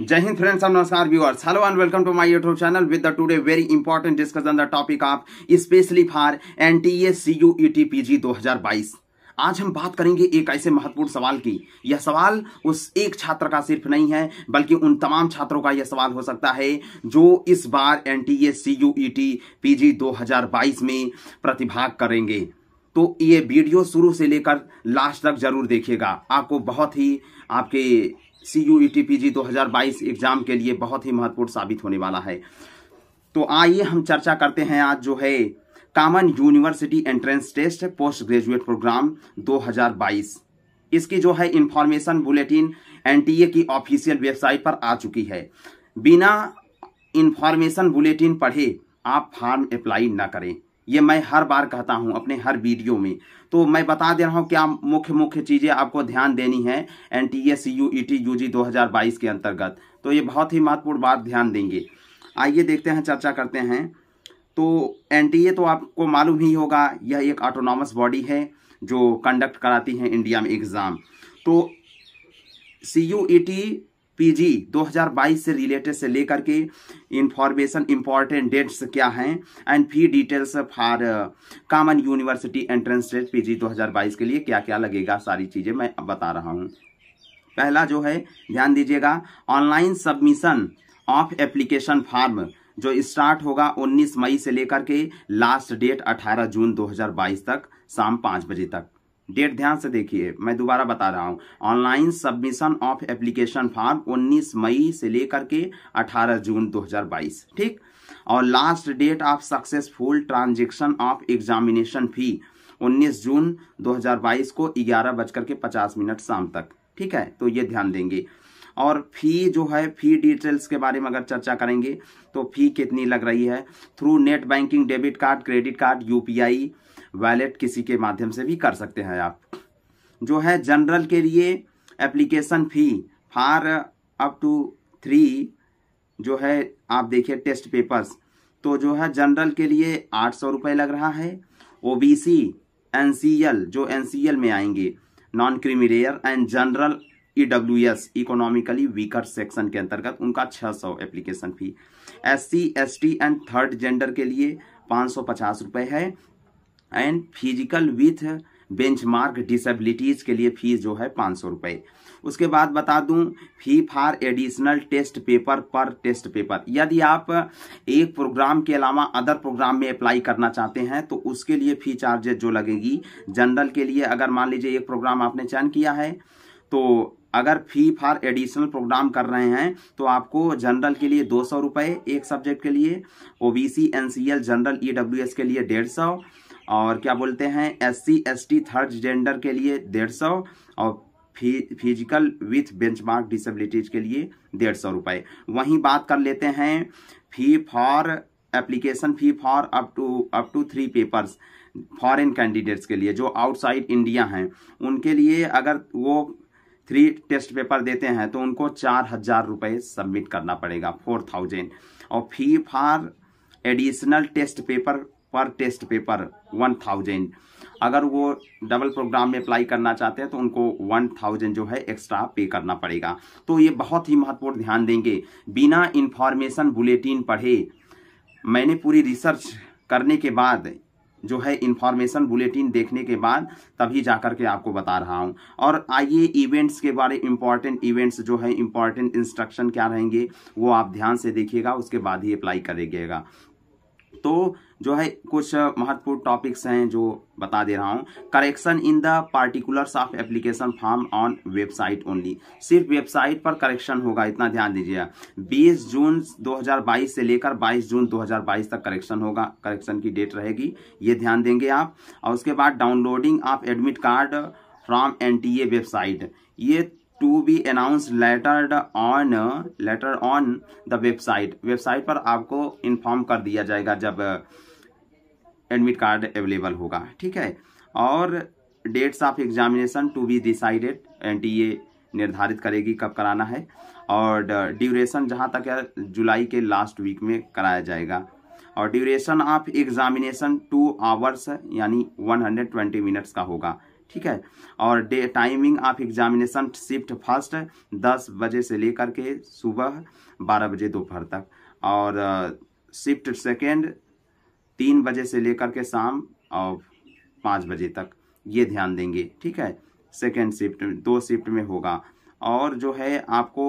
जय हिंद फ्रेंड्स और नमस्कार viewers hello and welcome to my YouTube channel with the today very important discussion the topic of specially for N T A C U E T P G दो हजार बाईस आज हम बात करेंगे एक ऐसे महत्वपूर्ण सवाल की यह सवाल उस एक छात्र का सिर्फ नहीं है बल्कि उन तमाम छात्रों का यह सवाल हो सकता है जो इस बार N T A C U E T P G दो हजार बाईस में प्रतिभाग करेंगे तो ये वीडियो शुरू से लेकर लास्ट तक जरूर देखिएगा आपको बहुत ही आपके C U E T P G दो हज़ार बाईस एग्ज़ाम के लिए बहुत ही महत्वपूर्ण साबित होने वाला है तो आइए हम चर्चा करते हैं आज जो है common university entrance test post graduate program 2022 इसकी जो है इंफॉर्मेशन बुलेटिन एनटीए की ऑफिशियल वेबसाइट पर आ चुकी है बिना इंफॉर्मेशन बुलेटिन पढ़े आप फॉर्म अप्लाई ना करें ये मैं हर बार कहता हूँ अपने हर वीडियो में तो मैं बता दे रहा हूँ क्या मुख्य मुख्य चीज़ें आपको ध्यान देनी है N T S U E T U G दो के अंतर्गत तो ये बहुत ही महत्वपूर्ण बात ध्यान देंगे आइए देखते हैं चर्चा करते हैं तो एन तो आपको मालूम ही होगा यह एक ऑटोनॉमस बॉडी है जो कंडक्ट कराती है इंडिया में एग्ज़ाम तो C U E T PG 2022 से रिलेटेड से लेकर के इंफॉर्मेशन इंपॉर्टेंट डेट्स क्या हैं and fee details for common university entrance test PG 2022 के लिए क्या क्या लगेगा सारी चीज़ें मैं बता रहा हूँ पहला जो है ध्यान दीजिएगा online submission of application form जो स्टार्ट होगा 19 मई से लेकर के लास्ट डेट 18 जून 2022 तक शाम पाँच बजे तक डेट ध्यान से देखिए मैं दोबारा बता रहा हूँ online submission of application form 19 मई से लेकर के 18 जून 2022 ठीक और last date of successful transaction of examination fee 19 जून 2022 को ग्यारह बजकर के पचास मिनट शाम तक ठीक है तो ये ध्यान देंगे और फी जो है फी डिटेल्स के बारे में अगर चर्चा करेंगे तो फी कितनी लग रही है through net banking debit card credit card UPI wallet किसी के माध्यम से भी कर सकते हैं आप जो है जनरल के लिए application fee for up to three जो है आप देखिए टेस्ट पेपर्स तो जो है जनरल के लिए आठ सौ रुपये लग रहा है O B C N C L जो एन सी एल में आएंगे non creamy layer and general E W S economically weaker section के अंतर्गत उनका छः सौ application fee S C S T and third gender के लिए पाँच सौ पचास रुपये है and physical with benchmark disabilities के लिए फ़ीस जो है पाँच सौ रुपये उसके बाद बता दूं fee for additional test paper per test paper यदि आप एक प्रोग्राम के अलावा अदर प्रोग्राम में अप्लाई करना चाहते हैं तो उसके लिए फ़ी चार्जेस जो लगेगी जनरल के लिए अगर मान लीजिए एक प्रोग्राम आपने चयन किया है तो अगर फी फॉर एडिशनल प्रोग्राम कर रहे हैं तो आपको जनरल के लिए दो सौ रुपये एक सब्जेक्ट के लिए ओ बी जनरल ई के लिए डेढ़ सौ और क्या बोलते हैं S C S T third gender के लिए डेढ़ सौ और fee physical with benchmark disabilities के लिए डेढ़ सौ रुपये वहीं बात कर लेते हैं fee for application fee for up to up to three papers foreign candidates के लिए जो आउटसाइड इंडिया हैं उनके लिए अगर वो थ्री टेस्ट पेपर देते हैं तो उनको चार हज़ार रुपये सबमिट करना पड़ेगा फोर थाउजेंड और fee for additional test paper per test paper one thousand अगर वो डबल प्रोग्राम में अप्लाई करना चाहते हैं तो उनको वन थाउजेंड जो है एक्स्ट्रा पे करना पड़ेगा तो ये बहुत ही महत्वपूर्ण ध्यान देंगे बिना इन्फॉर्मेशन बुलेटिन पढ़े मैंने पूरी रिसर्च करने के बाद जो है इन्फॉर्मेशन बुलेटिन देखने के बाद तभी जा कर के आपको बता रहा हूँ और आइए इवेंट्स के बारे इम्पॉर्टेंट इवेंट्स जो है इम्पॉर्टेंट इंस्ट्रक्शन क्या रहेंगे वो आप ध्यान से देखिएगा उसके बाद ही अप्लाई करेगा तो जो है कुछ महत्वपूर्ण टॉपिक्स हैं जो बता दे रहा हूँ correction in the particulars of application form on website only सिर्फ वेबसाइट पर करेक्शन होगा इतना ध्यान दीजिए 20 जून 2022 से लेकर 22 जून 2022 तक करेक्शन होगा करेक्शन की डेट रहेगी ये ध्यान देंगे आप और उसके बाद downloading of admit card from N website ये to be announce later on later on the website website पर आपको इन्फॉर्म कर दिया जाएगा जब एडमिट कार्ड अवेलेबल होगा ठीक है और dates of examination to be decided N निर्धारित करेगी कब कराना है और ड्यूरेशन uh, जहाँ तक है जुलाई के लास्ट वीक में कराया जाएगा और duration of examination two hours यानी 120 मिनट्स का होगा ठीक है और day timing of examination shift first दस बजे से लेकर के सुबह बारह बजे दोपहर तक और शिफ्ट uh, सेकेंड तीन बजे से लेकर के शाम और पाँच बजे तक ये ध्यान देंगे ठीक है सेकेंड शिफ्ट दो शिफ्ट में होगा और जो है आपको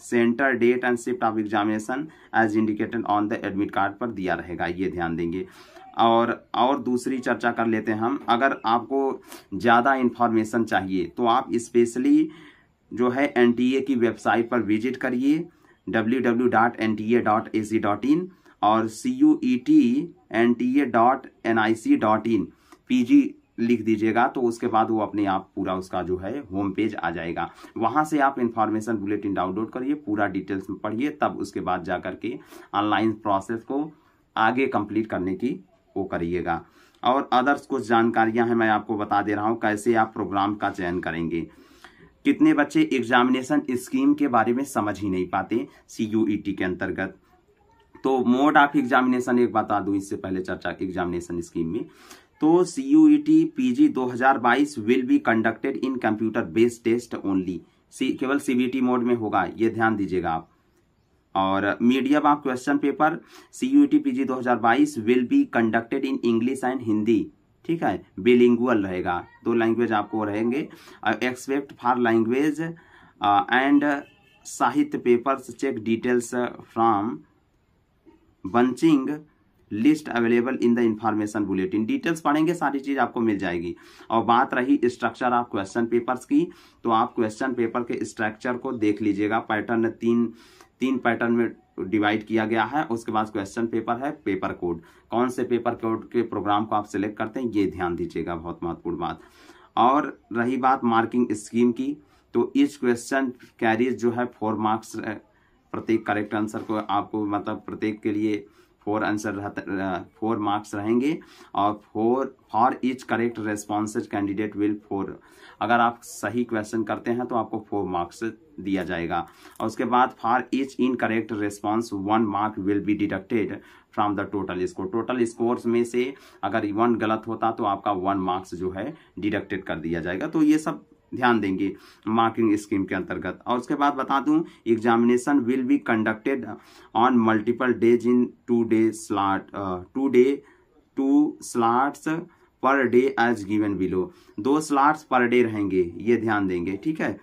centre date and shift of examination as indicated on the admit card पर दिया रहेगा ये ध्यान देंगे और और दूसरी चर्चा कर लेते हैं हम अगर आपको ज़्यादा इन्फॉर्मेशन चाहिए तो आप स्पेशली जो है एनटीए की वेबसाइट पर विजिट करिए W W dot N T A A C in और C U E T N T A dot N I C dot in P G लिख दीजिएगा तो उसके बाद वो अपने आप पूरा उसका जो है होम पेज आ जाएगा वहाँ से आप इन्फॉर्मेशन बुलेटिन डाउनलोड करिए पूरा डिटेल्स में पढ़िए तब उसके बाद जा करके ऑनलाइन प्रोसेस को आगे कंप्लीट करने की वो करिएगा और अदर्स कुछ जानकारियां हैं मैं आपको बता दे रहा हूँ कैसे आप प्रोग्राम का चयन करेंगे कितने बच्चे एग्जामिनेशन स्कीम के बारे में समझ ही नहीं पाते सी e के अंतर्गत तो मोड ऑफ एग्जामिनेशन एक बता दूं इससे पहले चर्चा एग्जामिनेशन स्कीम में तो C U E T P G दो हजार बाईस will be conducted in computer based test only केवल सीबीटी e मोड में होगा ये ध्यान दीजिएगा आप और medium of question paper C U T P G दो हजार बाईस will be conducted in English and Hindi ठीक है बिलिंगुअल रहेगा दो लैंग्वेज आपको रहेंगे एक्सपेक्ट फॉर लैंग्वेज एंड साहित्य papers check details from bunching list available in the information bulletin details पढ़ेंगे सारी चीज आपको मिल जाएगी और बात रही स्ट्रक्चर ऑफ क्वेश्चन पेपर्स की तो आप क्वेश्चन पेपर के स्ट्रक्चर को देख लीजिएगा पैटर्न तीन तीन पैटर्न में डिवाइड किया गया है उसके बाद क्वेश्चन पेपर है पेपर कोड कौन से पेपर कोड के प्रोग्राम को आप सिलेक्ट करते हैं ये ध्यान दीजिएगा बहुत महत्वपूर्ण बात और रही बात मार्किंग स्कीम की तो इस क्वेश्चन कैरीज जो है फोर मार्क्स प्रत्येक करेक्ट आंसर को आपको मतलब प्रत्येक के लिए फोर आंसर रहता फोर मार्क्स रहेंगे और four for each correct response candidate will four अगर आप सही क्वेश्चन करते हैं तो आपको फोर मार्क्स दिया जाएगा और उसके बाद for each incorrect response one mark will be deducted from the total score total score में से अगर वन गलत होता तो आपका वन मार्क्स जो है डिडक्टेड कर दिया जाएगा तो ये सब ध्यान देंगे मार्किंग स्कीम के अंतर्गत और उसके बाद बता दूं examination will be conducted on multiple days in two day slot two day two slots per day as given below दो स्लॉट्स पर डे रहेंगे ये ध्यान देंगे ठीक है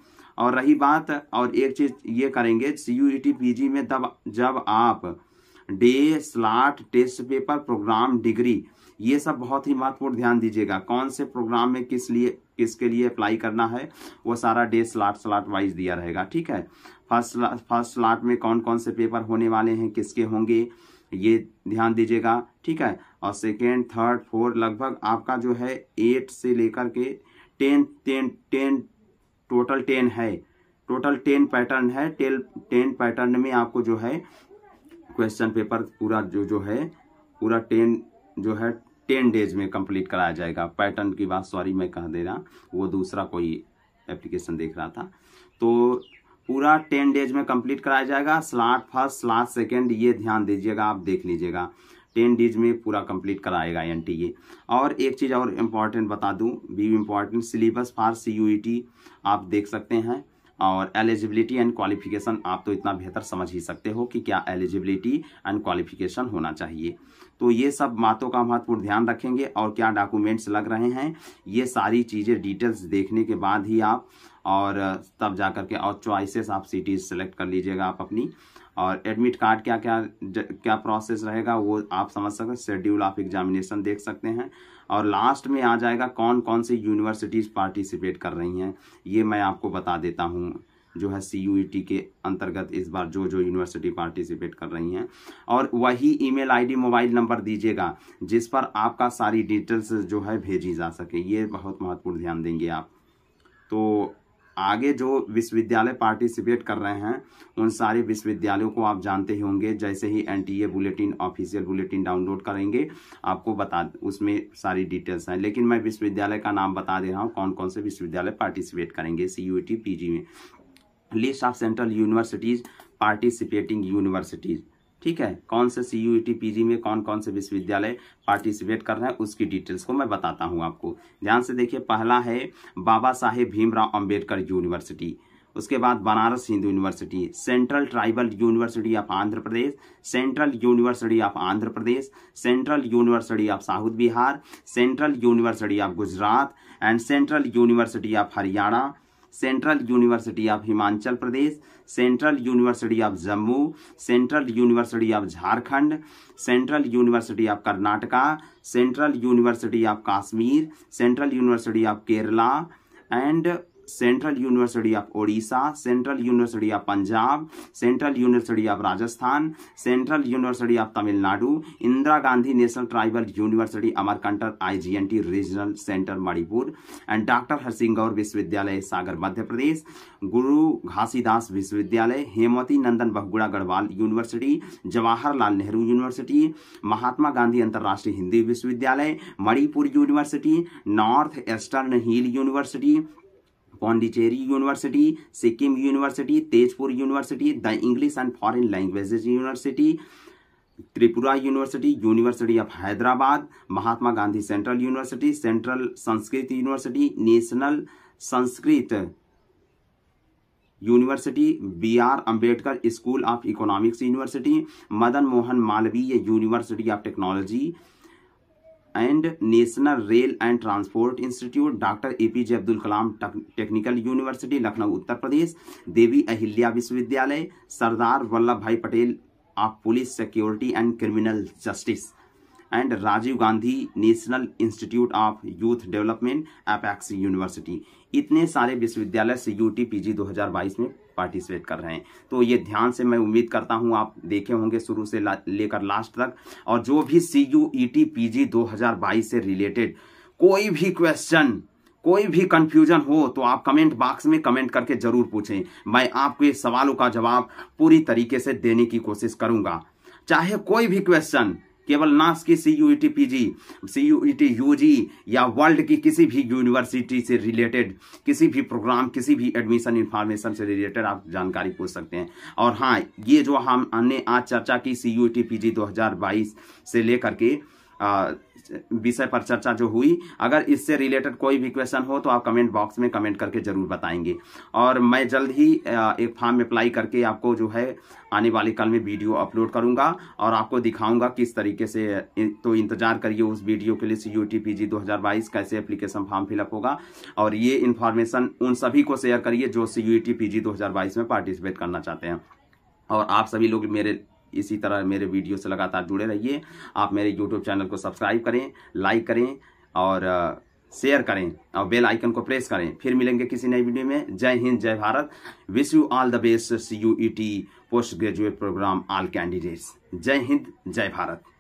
और रही बात और एक चीज ये करेंगे C U E T P G में तब जब आप day slot test paper programme degree ये सब बहुत ही महत्वपूर्ण ध्यान दीजिएगा कौन से प्रोग्राम में किस लिए किसके लिए अप्लाई करना है वो सारा डे स्लॉट स्लाट वाइज दिया रहेगा ठीक है फर्स्ट फर्स्ट स्लॉट में कौन कौन से पेपर होने वाले हैं किसके होंगे ये ध्यान दीजिएगा ठीक है और सेकेंड थर्ड फोर्थ लगभग आपका जो है एट से लेकर के ten ten ten total ten है टोटल टेन पैटर्न है टेल टेन पैटर्न में आपको जो है क्वेश्चन पेपर पूरा जो जो है पूरा टेन जो है टेन डेज में कंप्लीट कराया जाएगा पैटर्न की बात सॉरी मैं कह दे रहा वो दूसरा कोई एप्लीकेशन देख रहा था तो पूरा टेन डेज में कंप्लीट कराया जाएगा स्लाट फर्स्ट स्लाट सेकेंड ये ध्यान दीजिएगा आप देख लीजिएगा टेन डेज में पूरा कंप्लीट कराएगा एन और एक चीज़ और इम्पॉर्टेंट बता दूँ be important syllabus for C आप देख सकते हैं और एलिजिबिलिटी एंड क्वालिफिकेशन आप तो इतना बेहतर समझ ही सकते हो कि क्या एलिजिबिलिटी एंड क्वालिफिकेशन होना चाहिए तो ये सब बातों का महत्वपूर्ण ध्यान रखेंगे और क्या डॉक्यूमेंट्स लग रहे हैं ये सारी चीज़ें डिटेल्स देखने के बाद ही आप और तब जा कर के और चॉइसेस आप सिटी सेलेक्ट कर लीजिएगा आप अपनी और एडमिट कार्ड क्या क्या क्या प्रोसेस रहेगा वो आप समझ सकते शेड्यूल ऑफ एग्जामिनेशन देख सकते हैं और लास्ट में आ जाएगा कौन कौन सी यूनिवर्सिटीज़ पार्टिसिपेट कर रही हैं ये मैं आपको बता देता हूँ जो है सी e के अंतर्गत इस बार जो जो यूनिवर्सिटी पार्टिसिपेट कर रही हैं और वही ईमेल आईडी मोबाइल नंबर दीजिएगा जिस पर आपका सारी डिटेल्स जो है भेजी जा सके ये बहुत महत्वपूर्ण ध्यान देंगे आप तो आगे जो विश्वविद्यालय पार्टिसिपेट कर रहे हैं उन सारे विश्वविद्यालयों को आप जानते ही होंगे जैसे ही NTA bulletin official bulletin download करेंगे आपको बता उसमें सारी डिटेल्स हैं लेकिन मैं विश्वविद्यालय का नाम बता दे रहा हूँ कौन कौन से विश्वविद्यालय पार्टिसिपेट करेंगे सी यू में list of central universities participating universities ठीक है कौन से सी यू पीजी में कौन कौन से विश्वविद्यालय पार्टिसिपेट कर रहे हैं उसकी डिटेल्स को मैं बताता हूँ आपको ध्यान से देखिए पहला है बाबा साहेब भीमराव अम्बेडकर यूनिवर्सिटी उसके बाद Banaras Hindu university central tribal university of Andhra Pradesh central university of Andhra Pradesh central university of south Bihar central university of Gujarat and central university of Haryana central university of Himachal Pradesh central university of Jammu central university of Jharkhand central university of Karnataka central university of Kashmir central university of Kerala and central university of Odisha central university of Punjab central university of Rajasthan central university of Tamil Nadu Indira Gandhi national tribal university Amarkantak IGNT regional centre Manipur and doctor Gour विश्वविद्यालय सागर मध्य प्रदेश गुरु घासीदास विश्वविद्यालय Hemwati Nandan Bahuguna Garhwal university Jawaharlal Nehru university Mahatma Gandhi अंतर्राष्ट्रीय हिंदी विश्वविद्यालय Manipur university north eastern hill university Pondicherry university Sikkim university Tezpur university the English and foreign languages university Tripura university university of Hyderabad Mahatma Gandhi central university central Sanskrit university national Sanskrit university B R Ambedkar school of economics university Madan Mohan Malaviya university of technology and national rail and transport institute doctor A P J Abdul Kalam technical university Lucknow Uttar Pradesh Devi Ahilya विश्वविद्यालय Sardar Vallabh Bhai Patel of police security and criminal justice and Rajiv Gandhi national institute of youth development apex university इतने सारे विश्वविद्यालय से you T P G दो हजार बाईस में participate कर रहे हैं तो ये ध्यान से मैं उम्मीद करता हूँ आप देखे होंगे शुरू से लेकर लास्ट तक और जो भी C U E T P G दो हजार बाईस से रिलेटेड कोई भी क्वेश्चन कोई भी कंफ्यूजन हो तो आप कमेंट बॉक्स में कमेंट करके जरूर पूछें मैं आपके सवालों का जवाब पूरी तरीके से देने की कोशिश करूंगा चाहे कोई भी क्वेश्चन केवल नास की C U E T P G C U E T U G या वर्ल्ड की किसी भी यूनिवर्सिटी से रिलेटेड किसी भी प्रोग्राम किसी भी एडमिशन इन्फॉर्मेशन से रिलेटेड आप जानकारी पूछ सकते हैं और हाँ ये जो हम हमने आज चर्चा की C U E T P G दो हज़ार बाईस से लेकर के विषय पर चर्चा जो हुई अगर इससे रिलेटेड कोई भी क्वेश्चन हो तो आप कमेंट बॉक्स में कमेंट करके जरूर बताएंगे और मैं जल्द ही एक फॉर्म अप्लाई करके आपको जो है आने वाले कल में वीडियो अपलोड करूंगा और आपको दिखाऊंगा किस तरीके से तो इंतजार करिए उस वीडियो के लिए C U T P G दो कैसे अप्लीकेशन फॉर्म फिलअप होगा और ये इन्फॉर्मेशन उन सभी को शेयर करिए जो C U T P G दो में पार्टिसिपेट करना चाहते हैं और आप सभी लोग मेरे इसी तरह मेरे वीडियो से लगातार जुड़े रहिए आप मेरे यूट्यूब चैनल को सब्सक्राइब करें लाइक करें और शेयर करें और बेल आइकन को प्रेस करें फिर मिलेंगे किसी नई वीडियो में जय हिंद जय Bharat wish you all the best C U E T post graduate programme all candidates जय हिंद जय भारत